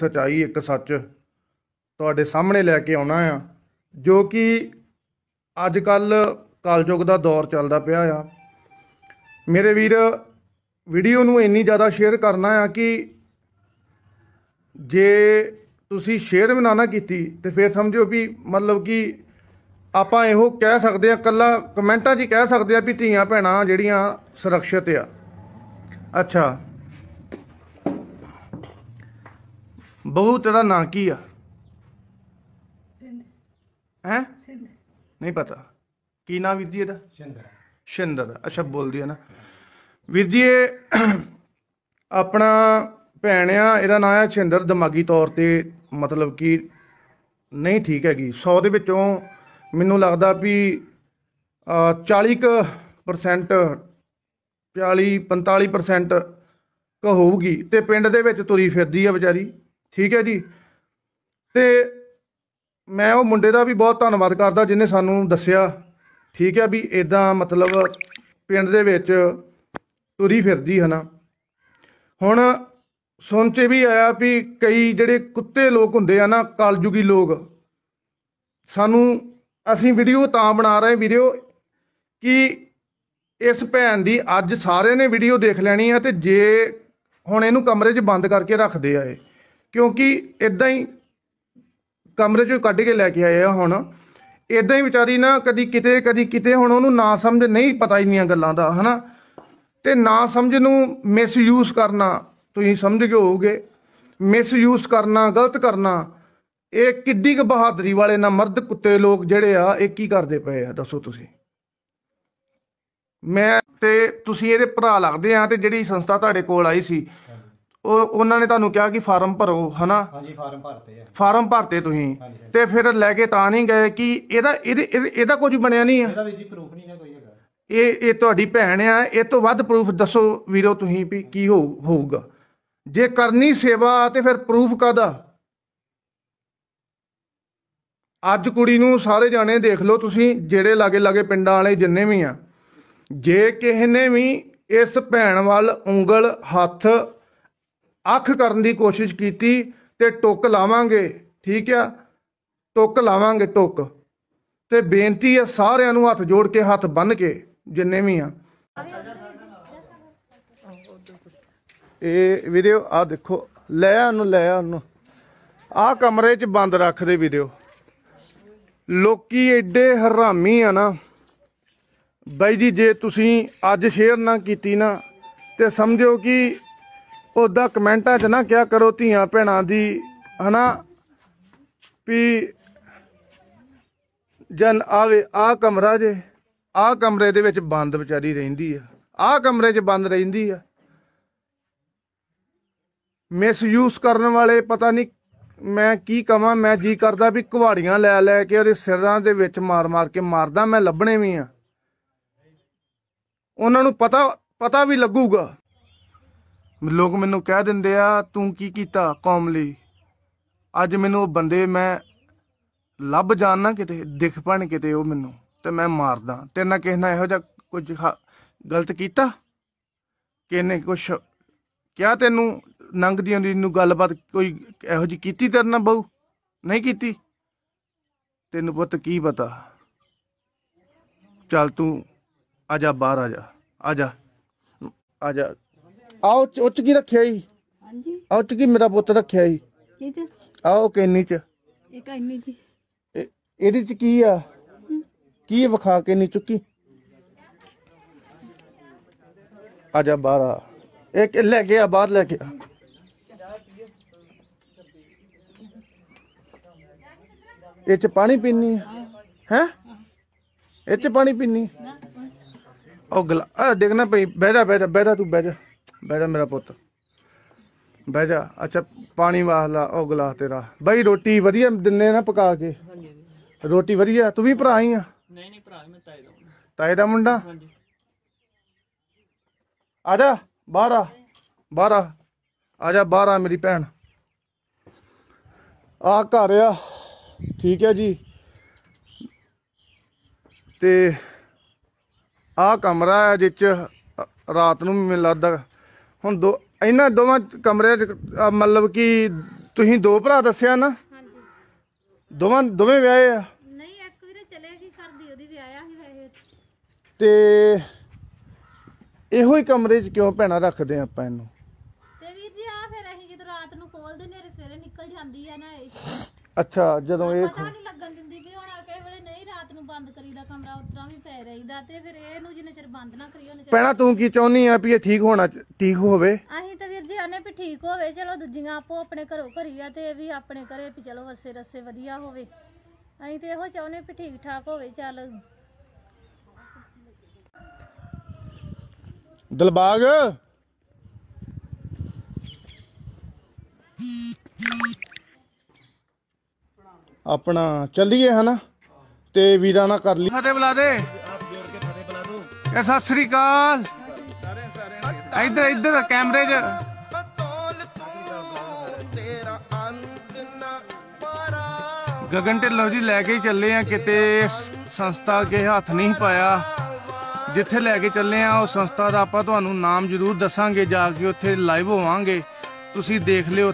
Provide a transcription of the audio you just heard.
ਸਚਾਈ ਇੱਕ ਸੱਚ ਤੁਹਾਡੇ ਸਾਹਮਣੇ ਲੈ ਕੇ ਆਉਣਾ ਆ ਜੋ ਕਿ ਅੱਜ ਕੱਲ ਯੁੱਗ ਦਾ ਦੌਰ ਚੱਲਦਾ ਪਿਆ ਆ ਮੇਰੇ ਵੀਰ ਵੀਡੀਓ ਨੂੰ ਇੰਨੀ ਜ਼ਿਆਦਾ ਸ਼ੇਅਰ ਕਰਨਾ ਆ ਕਿ ਜੇ ਤੁਸੀਂ ਸ਼ੇਅਰ ਵੀ ਨਾ ਨਾ ਕੀਤੀ ਤੇ ਫਿਰ ਸਮਝੋ ਵੀ ਮਤਲਬ ਕਿ ਆਪਾਂ ਇਹੋ ਕਹਿ ਸਕਦੇ ਆ ਕੱਲਾ ਕਮੈਂਟਾਂ 'ਚ ਹੀ ਕਹਿ ਸਕਦੇ ਆ ਵੀ ਧੀਆਂ ਭੈਣਾਂ ਜਿਹੜੀਆਂ ਸੁਰੱਖਿਅਤ ਆ ਅੱਛਾ ਬਹੂ ਤੇਰਾ ਨਾਂ ਕੀ ਆ ਹੈ ਨਹੀਂ ਪਤਾ ਕੀ ਨਾਂ ਵੀਰ ਜੀ ਇਹਦਾ ਸ਼ਿੰਦਰ ਸ਼ਿੰਦਰ ਅਸ਼ਬ ਬੋਲਦੀ ਹੈ ਨਾ ਵੀਰ ਜੀ ਆਪਣਾ ਭੈਣ ਆ ਇਹਦਾ ਨਾਂ ਆ ਸ਼ਿੰਦਰ ਦਿਮਾਗੀ ਤੌਰ ਤੇ ਮਤਲਬ ਕਿ ਨਹੀਂ ਠੀਕ ਹੈਗੀ 100 ਦੇ ਵਿੱਚੋਂ ਮੈਨੂੰ ਲੱਗਦਾ ਵੀ 40% 40 45% ਕਹੂਗੀ ਤੇ ਪਿੰਡ ਦੇ ਵਿੱਚ ਤੁਰੀ ਫਿਰਦੀ ਆ ਵਿਚਾਰੀ ਠੀਕ ਹੈ ਜੀ ਤੇ ਮੈਂ ਉਹ ਮੁੰਡੇ ਦਾ ਵੀ ਬਹੁਤ ਧੰਨਵਾਦ ਕਰਦਾ ਜਿਨੇ ਸਾਨੂੰ ਦੱਸਿਆ ਠੀਕ ਹੈ ਵੀ ਇਦਾਂ ਮਤਲਬ ਪਿੰਡ ਦੇ ਵਿੱਚ ਤੁਰੀ ਫਿਰਦੀ ਹਨਾ ਹੁਣ ਸੁਣ ਵੀ ਆਇਆ ਵੀ ਕਈ ਜਿਹੜੇ ਕੁੱਤੇ ਲੋਕ ਹੁੰਦੇ ਆ ਨਾ ਕਲਯੁਗੀ ਲੋਕ ਸਾਨੂੰ ਅਸੀਂ ਵੀਡੀਓ ਤਾਂ ਬਣਾ ਰਹੇ ਵੀਰਿਓ ਕਿ ਇਸ ਭੈਣ ਦੀ ਅੱਜ ਸਾਰੇ ਨੇ ਵੀਡੀਓ ਦੇਖ ਲੈਣੀ ਆ ਤੇ ਜੇ ਹੁਣ ਇਹਨੂੰ ਕਮਰੇ 'ਚ ਬੰਦ ਕਰਕੇ ਰੱਖਦੇ ਆਏ ਕਿਉਂਕਿ ਇਦਾਂ ਹੀ ਕਮਰੇ ਚੋਂ ਕੱਢ ਕੇ ਲੈ ਕੇ ਆਏ ਆ ਹੁਣ ਇਦਾਂ ਹੀ ਵਿਚਾਰੀ ਨਾ ਕਦੀ ਕਿਤੇ ਕਦੀ ਕਿਤੇ ਹੁਣ ਉਹਨੂੰ ਨਾ ਸਮਝ ਨਹੀਂ ਪਤਾ ਹੀ ਨਹੀਂ ਗੱਲਾਂ ਦਾ ਹਨਾ ਤੇ ਨਾ ਸਮਝ ਨੂੰ ਮਿਸਯੂਜ਼ ਕਰਨਾ ਤੁਸੀਂ ਸਮਝ ਗਏ ਹੋਗੇ ਮਿਸਯੂਜ਼ ਕਰਨਾ ਗਲਤ ਕਰਨਾ ਇਹ ਕਿੱਡੀ ਕ ਬਹਾਦਰੀ ਵਾਲੇ ਨਾ ਮਰਦ ਕੁੱਤੇ ਲੋਕ ਜਿਹੜੇ ਆ ਇਹ ਕੀ ਕਰਦੇ ਪਏ ਆ ਦੱਸੋ ਤੁਸੀਂ ਮੈਂ ਤੇ ਤੁਸੀਂ ਇਹਦੇ ਭਰਾ ਲੱਗਦੇ ਆ ਤੇ ਜਿਹੜੀ ਸੰਸਥਾ ਤੁਹਾਡੇ ਕੋਲ ਆਈ ਸੀ ਉਹ ਉਹਨਾਂ ਨੇ ਤੁਹਾਨੂੰ ਕਿਹਾ ਕਿ ਫਾਰਮ ਭਰੋ ਹਨਾ ਹਾਂਜੀ ਫਾਰਮ ਭਰਤੇ ਆ ਫਾਰਮ ਭਰਤੇ ਤੁਸੀਂ ਤੇ ਫਿਰ ਲੈ ਕੇ ਤਾਂ ਨਹੀਂ ਗਏ ਕਿ ਇਹਦਾ ਇਹਦੇ- ਇਹਦਾ ਕੁਝ ਬਣਿਆ ਨਹੀਂ ਆ ਇਹਦਾ ਵੀ ਜੀ ਪ੍ਰੂਫ ਨਹੀਂ ਨਾ ਕੋਈ ਹੈਗਾ ਇਹ ਇਹ ਤੁਹਾਡੀ ਭੈਣ ਆ ਇਹ ਤੋਂ ਵੱਧ ਪ੍ਰੂਫ ਦੱਸੋ ਵੀਰੋ ਤੁਸੀਂ ਵੀ ਕੀ ਹੋ ਹੋਊਗਾ ਜੇ ਕਰਨੀ ਸੇਵਾ ਤੇ ਫਿਰ ਪ੍ਰੂਫ ਕਾਦਾ ਅੱਜ ਕੁੜੀ ਨੂੰ ਸਾਰੇ ਜਾਣੇ ਦੇਖ ਲਓ ਤੁਸੀਂ ਜਿਹੜੇ ਲਾਗੇ ਲਾਗੇ ਪਿੰਡਾਂ ਵਾਲੇ ਜਿੰਨੇ ਵੀ ਆ ਜੇ ਕਿਸੇ ਨੇ ਵੀ ਇਸ ਭੈਣ ਵੱਲ ਉਂਗਲ ਹੱਥ ਅੱਖ ਕਰਨ ਦੀ ਕੋਸ਼ਿਸ਼ ਕੀਤੀ ਤੇ ਟੁੱਕ ਲਾਵਾਂਗੇ ਠੀਕ ਆ ਟੁੱਕ ਲਾਵਾਂਗੇ ਟੁੱਕ ਤੇ ਬੇਨਤੀ ਹੈ ਸਾਰਿਆਂ ਨੂੰ ਹੱਥ ਜੋੜ ਕੇ ਹੱਥ ਬੰਨ ਕੇ ਜਿੰਨੇ ਵੀ ਆ ਇਹ ਵੀਡੀਓ ਆ ਦੇਖੋ ਲੈ ਉਹਨੂੰ ਲੈ ਉਹਨੂੰ ਆ ਕਮਰੇ 'ਚ ਬੰਦ ਰੱਖਦੇ ਵੀਡੀਓ ਲੋਕੀ ਐਡੇ ਹਰਾਮੀ ਆ ਨਾ ਬਾਈ ਜੀ ਜੇ ਤੁਸੀਂ ਅੱਜ ਸ਼ੇਅਰ ਨਾ ਕੀਤੀ ਨਾ ਤੇ ਸਮਝੋ ਕਿ ਉਹਦਾ ਕਮੈਂਟਾਂ 'ਚ ਨਾ ਕਿਹਾ ਕਰੋ ਧੀਆਂ ਭੈਣਾਂ ਦੀ ਹਨਾ ਵੀ ਜਨ ਆਵੇ ਆ ਕਮਰਾ ਜੇ ਆ ਕਮਰੇ ਦੇ ਵਿੱਚ ਬੰਦ ਵਿਚਾਰੀ ਰਹਿੰਦੀ ਆ ਆ ਕਮਰੇ 'ਚ ਬੰਦ ਰਹਿੰਦੀ ਆ ਮਿਸਯੂਜ਼ ਕਰਨ ਵਾਲੇ ਪਤਾ ਨਹੀਂ ਮੈਂ ਕੀ ਕਵਾਂ ਮੈਂ ਜੀ ਕਰਦਾ ਵੀ ਕੁਹਾੜੀਆਂ ਲੈ ਲੈ ਕੇ ਉਹਦੇ ਸਿਰਾਂ ਦੇ ਵਿੱਚ ਮਾਰ-ਮਾਰ ਕੇ ਮਾਰਦਾ ਮੈਂ ਲੱਭਣੇ ਵੀ ਆ ਉਹਨਾਂ ਨੂੰ ਪਤਾ ਪਤਾ ਵੀ ਲੱਗੂਗਾ ਲੋਕ ਮੈਨੂੰ ਕਹਿ ਦਿੰਦੇ ਆ ਤੂੰ ਕੀ ਕੀਤਾ ਕੌਮ ਲਈ ਅੱਜ ਮੈਨੂੰ ਉਹ ਬੰਦੇ ਮੈਂ ਲੱਭ ਜਾਣਾ ਕਿਤੇ ਦਿਖ ਪਣ ਕਿਤੇ ਉਹ ਮੈਨੂੰ ਤੇ ਮੈਂ ਮਾਰਦਾ ਤੇ ਨਾ ਕਿਸ ਨਾ ਇਹੋ ਜਿਹਾ ਕੁਝ ਗਲਤ ਕੀਤਾ ਕਿਨੇ ਕੁਛ ਕਿਹਾ ਤੈਨੂੰ ਨੰਗ ਦੀ ਹੁੰਦੀ ਨੂੰ ਗੱਲਬਾਤ ਕੋਈ ਇਹੋ ਜੀ ਕੀਤੀ ਤੇਰੇ ਨਾਲ ਬਹੁ ਨਹੀਂ ਕੀਤੀ ਤੈਨੂੰ ਪੁੱਤ ਕੀ ਪਤਾ ਚੱਲ ਤੂੰ ਆ ਜਾ ਬਾਹਰ ਆ ਜਾ ਆ ਜਾ ਆ ਜਾ ਆ ਉੱਚ ਕੀ ਰੱਖਿਆ ਜੀ ਹਾਂਜੀ ਆ ਉੱਚ ਕੀ ਮੇਰਾ ਪੁੱਤ ਰੱਖਿਆ ਜੀ ਠੀਕ ਹੈ ਆ ਉਹ ਕੈਨੀ ਚ ਇਹ ਕੈਨੀ ਜੀ ਇਹਦੇ ਚ ਕੀ ਆ ਕੀ ਵਿਖਾ ਕੇ ਨਹੀਂ ਚੁੱਕੀ ਆ ਜਾ ਬਾਹਰ ਆ। ਇੱਕ ਲੈ ਕੇ ਆ ਬਾਹਰ ਲੈ ਕੇ ਆ ਇਹ ਚ ਪਾਣੀ ਪੀਣੀ ਹੈ ਹੈ ਇਹ ਚ ਪਾਣੀ ਪੀਣੀ ਉਹ ਗਲਾ ਆ ਡਿੱਗਣਾ ਪਈ ਬਹਿ ਜਾ ਬਹਿ ਜਾ ਬਹਿ ਜਾ ਤੂੰ ਬਹਿ ਜਾ ਬਹਿ ਜਾ ਮੇਰਾ ਪੁੱਤ ਬਹਿ ਜਾ ਅੱਛਾ ਪਾਣੀ ਵਾਹ ਲਾ ਉਹ ਗਲਾਸ ਤੇਰਾ ਬਈ ਰੋਟੀ ਵਧੀਆ ਦਿੰਨੇ ਨਾ ਪਕਾ ਕੇ ਰੋਟੀ ਵਧੀਆ ਤੂੰ ਵੀ ਭਰਾ ਹੀ ਆ ਨਹੀਂ ਨਹੀਂ ਭਰਾ ਮੈਂ ਤਾਏ ਦਾ ਤਾਏ ਦਾ ਮੁੰਡਾ ਹਾਂਜੀ ਆ ਜਾ ਬਾਹਰ ਆ ਬਾਹਰ ਆ ਆ ਜਾ ਬਾਹਰ ਆ ਮੇਰੀ ਭੈਣ ਆ ਘਰ ਆ ਠੀਕ ਹੈ ਜੀ ਤੇ ਆ ਕਮਰਾ ਹੈ ਜਿੱਚ ਰਾਤ ਨੂੰ ਮੈਨੂੰ ਲੱਗਦਾ ਹੁਣ ਦੋ ਇਹਨਾਂ ਦੋਵਾਂ ਕਮਰੇ ਮਤਲਬ ਕਿ ਤੁਸੀਂ ਦੋ ਭਰਾ ਦੱਸਿਆ ਨਾ ਹਾਂਜੀ ਦੋਵਾਂ ਦੋਵੇਂ ਵਿਆਹੇ ਆ ਨਹੀਂ ਇੱਕ ਵੀਰੇ ਚਲੇ ਕੀ ਕਰਦੀ ਉਹਦੀ ਵਿਆਹਿਆ ਸੀ ਵੈਸੇ ਤੇ ਇਹੋ ਹੀ ਕਮਰੇ 'ਚ ਕਿਉਂ ਭੈਣਾ ਰੱਖਦੇ ਆ ਆਪਾਂ ਇਹਨੂੰ ਤੇ ਵੀਰ ਜੀ ਆ ਫਿਰ ਅਸੀਂ ਜਦੋਂ ਰਾਤ ਨੂੰ ਖੋਲਦੇ ਨੇ ਸਵੇਰੇ ਨਿਕਲ ਜਾਂਦੀ ਆ ਨਾ ਇਹ। ਅੱਛਾ ਜਦੋਂ ਇਹ ਪਤਾ ਨਹੀਂ ਦਾ ਕਮਰਾ ਪੈ ਰਹੀਦਾ ਤੇ ਫਿਰ ਬੰਦ ਨਾ ਉਹਨੇ ਪਹਿਣਾ ਤੂੰ ਕੀ ਚਾਹੁੰਦੀ ਆ ਵੀ ਇਹ ਠੀਕ ਹੋਣਾ ਠੀਕ ਹੋਵੇ ਅਸੀਂ ਤਾਂ ਵੀਰ ਜੀ ਆਨੇ ਵੀ ਠੀਕ ਹੋਵੇ ਚਲੋ ਦੂਜੀਆਂ ਆਪੋ ਆਪਣੇ ਘਰੋਂ ਘਰੀ ਆ ਤੇ ਵੀ ਆਪਣੇ ਘਰੇ ਵੀ ਚਲੋ ਵਸੇ ਰਸੇ ਵਧੀਆ ਹੋਵੇ ਅਸੀਂ ਤੇ ਇਹੋ ਚਾਹੁੰਦੇ ਵੀ ਠੀਕ ਠਾਕ ਹੋਵੇ ਚੱਲ ਦਿਲਬਾਗ ਆਪਣਾ ਚੱਲੀਏ ਹਨਾ ਤੇ ਵੀਰਾਂ ਨਾਲ ਕਰ ਲਈ ਫਤਿਹ ਬੁਲਾ ਦੇ ਆ ਕੇ ਦੋ ਇਹ ਸਤਿ ਸ੍ਰੀ ਅਕਾਲ ਸਾਰੇ ਸਾਰੇ ਇੱਧਰ ਇੱਧਰ ਕੈਮਰੇ 'ਚ ਗਗਨ ਢਿੱਲੋਂ ਜੀ ਲੈ ਕੇ ਚੱਲੇ ਆ ਕਿਤੇ ਸੰਸਥਾ ਕੇ ਹੱਥ ਨਹੀਂ ਪਾਇਆ ਜਿੱਥੇ ਲੈ ਕੇ ਚੱਲੇ ਆ ਉਹ ਸੰਸਥਾ ਦਾ ਆਪਾਂ ਤੁਹਾਨੂੰ ਨਾਮ ਜ਼ਰੂਰ ਦੱਸਾਂਗੇ ਜਾ ਕੇ ਉੱਥੇ ਲਾਈਵ ਹੋਵਾਂਗੇ ਤੁਸੀਂ ਦੇਖ ਲਿਓ